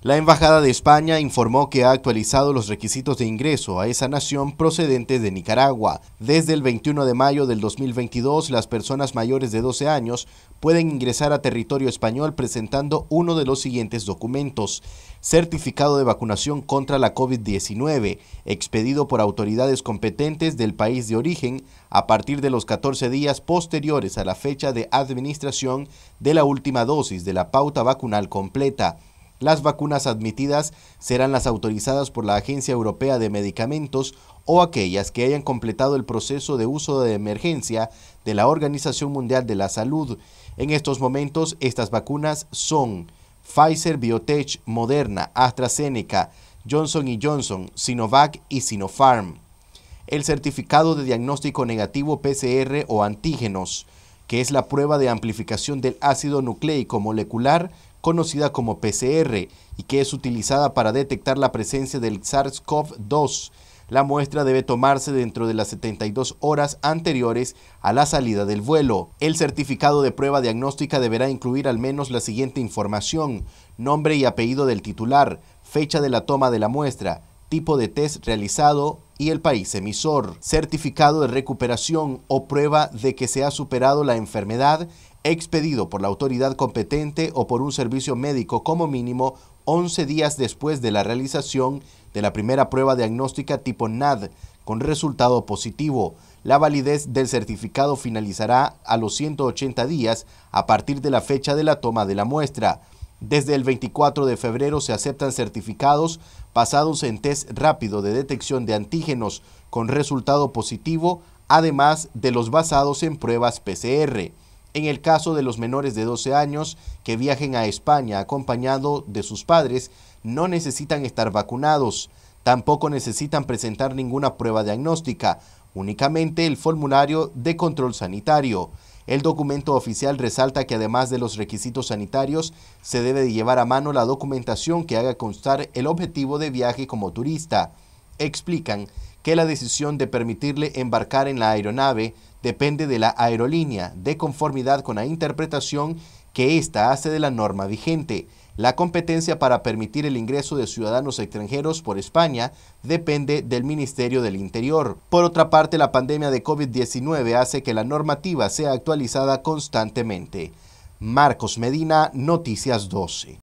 La Embajada de España informó que ha actualizado los requisitos de ingreso a esa nación procedente de Nicaragua. Desde el 21 de mayo del 2022, las personas mayores de 12 años pueden ingresar a territorio español presentando uno de los siguientes documentos. Certificado de vacunación contra la COVID-19, expedido por autoridades competentes del país de origen a partir de los 14 días posteriores a la fecha de administración de la última dosis de la pauta vacunal completa las vacunas admitidas serán las autorizadas por la Agencia Europea de Medicamentos o aquellas que hayan completado el proceso de uso de emergencia de la Organización Mundial de la Salud. En estos momentos, estas vacunas son Pfizer, Biotech, Moderna, AstraZeneca, Johnson Johnson, Sinovac y Sinopharm. El certificado de diagnóstico negativo PCR o antígenos, que es la prueba de amplificación del ácido nucleico molecular conocida como PCR, y que es utilizada para detectar la presencia del SARS-CoV-2. La muestra debe tomarse dentro de las 72 horas anteriores a la salida del vuelo. El certificado de prueba diagnóstica deberá incluir al menos la siguiente información, nombre y apellido del titular, fecha de la toma de la muestra, tipo de test realizado y el país emisor, certificado de recuperación o prueba de que se ha superado la enfermedad expedido por la autoridad competente o por un servicio médico como mínimo 11 días después de la realización de la primera prueba diagnóstica tipo NAD con resultado positivo. La validez del certificado finalizará a los 180 días a partir de la fecha de la toma de la muestra. Desde el 24 de febrero se aceptan certificados basados en test rápido de detección de antígenos con resultado positivo, además de los basados en pruebas PCR. En el caso de los menores de 12 años que viajen a España acompañado de sus padres, no necesitan estar vacunados, tampoco necesitan presentar ninguna prueba diagnóstica, únicamente el formulario de control sanitario. El documento oficial resalta que además de los requisitos sanitarios, se debe de llevar a mano la documentación que haga constar el objetivo de viaje como turista explican que la decisión de permitirle embarcar en la aeronave depende de la aerolínea, de conformidad con la interpretación que ésta hace de la norma vigente. La competencia para permitir el ingreso de ciudadanos extranjeros por España depende del Ministerio del Interior. Por otra parte, la pandemia de COVID-19 hace que la normativa sea actualizada constantemente. Marcos Medina, Noticias 12.